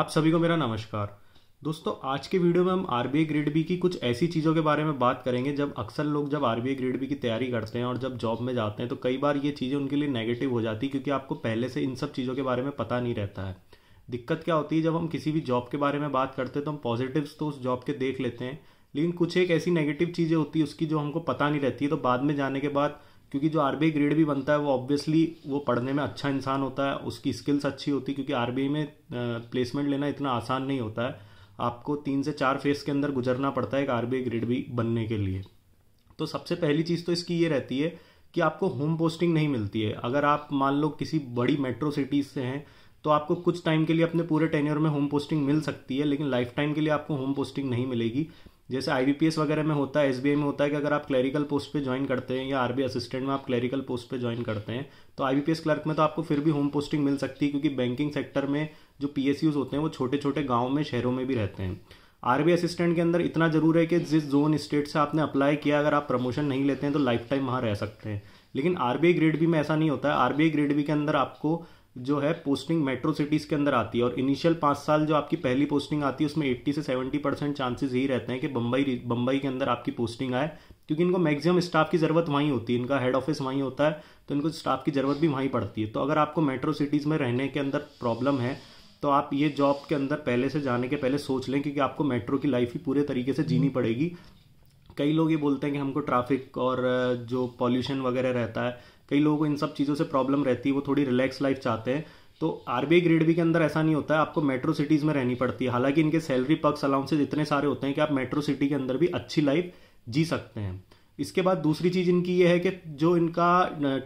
आप सभी को मेरा नमस्कार दोस्तों आज के वीडियो में हम आर बी ग्रेड बी की कुछ ऐसी चीज़ों के बारे में बात करेंगे जब अक्सर लोग जब आर बी ग्रेड बी की तैयारी करते हैं और जब जॉब में जाते हैं तो कई बार ये चीज़ें उनके लिए नेगेटिव हो जाती है क्योंकि आपको पहले से इन सब चीज़ों के बारे में पता नहीं रहता है दिक्कत क्या होती है जब हम किसी भी जॉब के बारे में बात करते हैं तो हम पॉजिटिव्स तो उस जॉब के देख लेते हैं लेकिन कुछ एक ऐसी नेगेटिव चीज़ें होती है उसकी जो हमको पता नहीं रहती है तो बाद में जाने के बाद क्योंकि जो आर ग्रेड भी बनता है वो ऑब्वियसली वो पढ़ने में अच्छा इंसान होता है उसकी स्किल्स अच्छी होती है क्योंकि आर में प्लेसमेंट लेना इतना आसान नहीं होता है आपको तीन से चार फेस के अंदर गुजरना पड़ता है एक आर ग्रेड भी बनने के लिए तो सबसे पहली चीज़ तो इसकी ये रहती है कि आपको होम पोस्टिंग नहीं मिलती है अगर आप मान लो किसी बड़ी मेट्रो सिटीज़ से हैं तो आपको कुछ टाइम के लिए अपने पूरे टेन्योर में होम पोस्टिंग मिल सकती है लेकिन लाइफ टाइम के लिए आपको होम पोस्टिंग नहीं मिलेगी जैसे आई वगैरह में होता है एस में होता है कि अगर आप क्लैरिकल पोस्ट पे ज्वाइन करते हैं या आरबी असिस्टेंट में आप क्लैरिकल पोस्ट पे ज्वाइन करते हैं तो आई क्लर्क में तो आपको फिर भी होम पोस्टिंग मिल सकती है क्योंकि बैंकिंग सेक्टर में जो पी होते हैं वो छोटे छोटे गाँव में शहरों में भी रहते हैं आर असिस्टेंट के अंदर इतना जरूर है कि जिस जोन स्टेट से आपने अप्लाई किया अगर आप प्रमोशन नहीं लेते हैं तो लाइफ टाइम वहाँ रह सकते हैं लेकिन आरबीआई ग्रेड भी में ऐसा नहीं होता है आरबीआई ग्रेड भी के अंदर आपको जो है पोस्टिंग मेट्रो सिटीज़ के अंदर आती है और इनिशियल पाँच साल जो आपकी पहली पोस्टिंग आती है उसमें 80 से 70 परसेंट चांसेज यही रहते हैं कि बम्बई बम्बई के अंदर आपकी पोस्टिंग आए क्योंकि इनको मैक्सिमम स्टाफ की ज़रूरत वहीं होती है इनका हेड ऑफिस वहीं होता है तो इनको स्टाफ की ज़रूरत भी वहीं पड़ती है तो अगर आपको मेट्रो सिटीज़ में रहने के अंदर प्रॉब्लम है तो आप ये जॉब के अंदर पहले से जाने के पहले सोच लें क्योंकि आपको मेट्रो की लाइफ ही पूरे तरीके से जीनी पड़ेगी कई लोग ये बोलते हैं कि हमको ट्रैफिक और जो पॉल्यूशन वगैरह रहता है कई लोगों को इन सब चीज़ों से प्रॉब्लम रहती है वो थोड़ी रिलैक्स लाइफ चाहते हैं तो आर बी ग्रेड बी के अंदर ऐसा नहीं होता है आपको मेट्रो सिटीज़ में रहनी पड़ती है हालांकि इनके सैलरी पक्स अलाउंसेज इतने सारे होते हैं कि आप मेट्रो सिटी के अंदर भी अच्छी लाइफ जी सकते हैं इसके बाद दूसरी चीज़ इनकी ये है कि जो इनका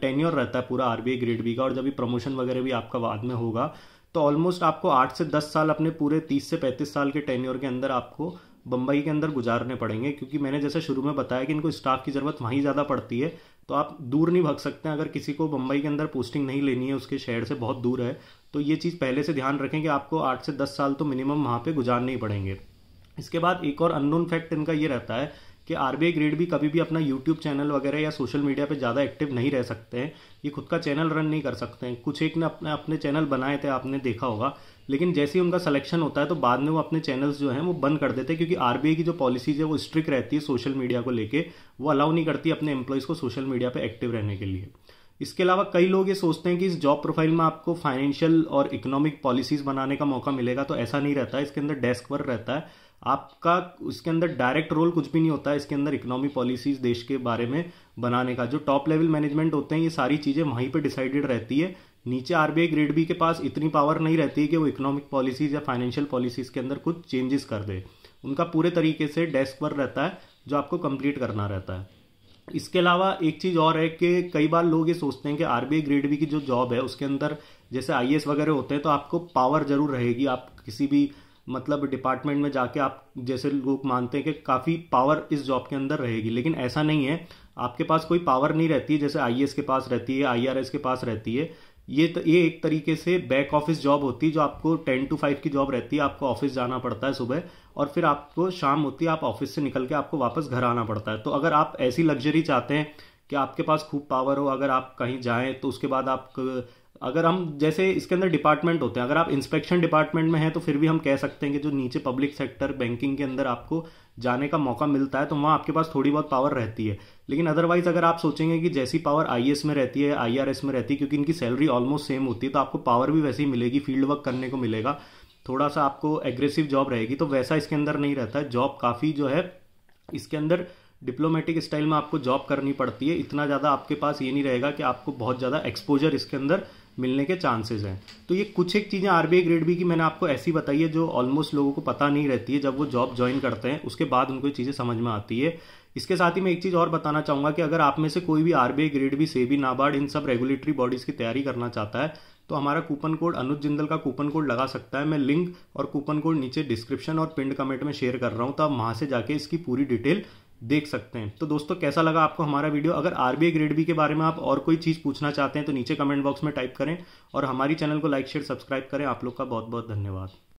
टेन्योर रहता है पूरा आर ग्रेड बी का और जब भी प्रमोशन वगैरह भी आपका बाद में होगा तो ऑलमोस्ट आपको आठ से दस साल अपने पूरे तीस से पैंतीस साल के टेन्योर के अंदर आपको बम्बई के अंदर गुजारने पड़ेंगे क्योंकि मैंने जैसे शुरू में बताया कि इनको स्टाफ की ज़रूरत वहीं ज़्यादा पड़ती है तो आप दूर नहीं भाग सकते अगर किसी को बम्बई के अंदर पोस्टिंग नहीं लेनी है उसके शहर से बहुत दूर है तो ये चीज़ पहले से ध्यान रखें कि आपको आठ से दस साल तो मिनिमम वहाँ पर गुजारने ही पड़ेंगे इसके बाद एक और अननोन फैक्ट इनका ये रहता है कि आर ग्रेड भी कभी भी अपना यूट्यूब चैनल वगैरह या सोशल मीडिया पे ज़्यादा एक्टिव नहीं रह सकते हैं ये खुद का चैनल रन नहीं कर सकते हैं कुछ एक ने अपने अपने चैनल बनाए थे आपने देखा होगा लेकिन जैसे ही उनका सिलेक्शन होता है तो बाद में वो अपने चैनल्स जो हैं वो बंद कर देते हैं क्योंकि आरबीआई की जो पॉलिसीज है वो स्ट्रिक्ट रहती है सोशल मीडिया को लेकर वो अलाउ नहीं करती अपने एम्प्लॉयज़ को सोशल मीडिया पर एक्टिव रहने के लिए इसके अलावा कई लोग ये सोचते हैं कि इस जॉब प्रोफाइल में आपको फाइनेंशियल और इकोनॉमिक पॉलिसीज बनाने का मौका मिलेगा तो ऐसा नहीं रहता इसके अंदर डेस्क वर्क रहता है आपका उसके अंदर डायरेक्ट रोल कुछ भी नहीं होता है इसके अंदर इकोनॉमी पॉलिसीज देश के बारे में बनाने का जो टॉप लेवल मैनेजमेंट होते हैं ये सारी चीज़ें वहीं पर डिसाइडेड रहती है नीचे आरबीआई ग्रेड बी के पास इतनी पावर नहीं रहती है कि वो इकोनॉमिक पॉलिसीज या फाइनेंशियल पॉलिसीज के अंदर कुछ चेंजेस कर दे उनका पूरे तरीके से डेस्क पर रहता है जो आपको कंप्लीट करना रहता है इसके अलावा एक चीज़ और है कि कई बार लोग ये सोचते हैं कि आर ग्रेड बी की जो जॉब है उसके अंदर जैसे आई वगैरह होते हैं तो आपको पावर ज़रूर रहेगी आप किसी भी मतलब डिपार्टमेंट में जाके आप जैसे लोग मानते हैं कि काफ़ी पावर इस जॉब के अंदर रहेगी लेकिन ऐसा नहीं है आपके पास कोई पावर नहीं रहती है जैसे आई के पास रहती है आई के पास रहती है ये त, ये एक तरीके से बैक ऑफिस जॉब होती है जो आपको टेन टू फाइव की जॉब रहती है आपको ऑफिस जाना पड़ता है सुबह और फिर आपको शाम होती है आप ऑफिस से निकल के आपको वापस घर आना पड़ता है तो अगर आप ऐसी लग्जरी चाहते हैं कि आपके पास खूब पावर हो अगर आप कहीं जाएं तो उसके बाद आप अगर हम जैसे इसके अंदर डिपार्टमेंट होते हैं अगर आप इंस्पेक्शन डिपार्टमेंट में हैं तो फिर भी हम कह सकते हैं कि जो नीचे पब्लिक सेक्टर बैंकिंग के अंदर आपको जाने का मौका मिलता है तो वहाँ आपके पास थोड़ी बहुत पावर रहती है लेकिन अदरवाइज अगर आप सोचेंगे कि जैसी पावर आई में रहती है आई में रहती है क्योंकि इनकी सैलरी ऑलमोस्ट सेम होती है तो आपको पावर भी वैसे ही मिलेगी फील्ड वर्क करने को मिलेगा थोड़ा सा आपको एग्रेसिव जॉब रहेगी तो वैसा इसके अंदर नहीं रहता है जॉब काफ़ी जो है इसके अंदर डिप्लोमेटिक स्टाइल में आपको जॉब करनी पड़ती है इतना ज़्यादा आपके पास ये नहीं रहेगा कि आपको बहुत ज़्यादा एक्सपोजर इसके अंदर मिलने के चांसेस हैं तो ये कुछ एक चीज़ें आर ग्रेड बी की मैंने आपको ऐसी बताई है जो ऑलमोस्ट लोगों को पता नहीं रहती है जब वो जॉब ज्वाइन करते हैं उसके बाद उनको ये चीज़ें समझ में आती है इसके साथ ही मैं एक चीज़ और बताना चाहूँगा कि अगर आप में से कोई भी R grade B SEBI NABARD इन सब रेगुलेटरी बॉडीज़ की तैयारी करना चाहता है तो हमारा कूपन कोड अनुज जिंदल का कूपन कोड लगा सकता है मैं लिंक और कूपन कोड नीचे डिस्क्रिप्शन और पिंड कमेंट में शेयर कर रहा हूँ तो आप वहाँ से जाके इसकी पूरी डिटेल देख सकते हैं तो दोस्तों कैसा लगा आपको हमारा वीडियो अगर आरबीआई ग्रेड बी के बारे में आप और कोई चीज़ पूछना चाहते हैं तो नीचे कमेंट बॉक्स में टाइप करें और हमारी चैनल को लाइक शेयर सब्सक्राइब करें आप लोग का बहुत बहुत धन्यवाद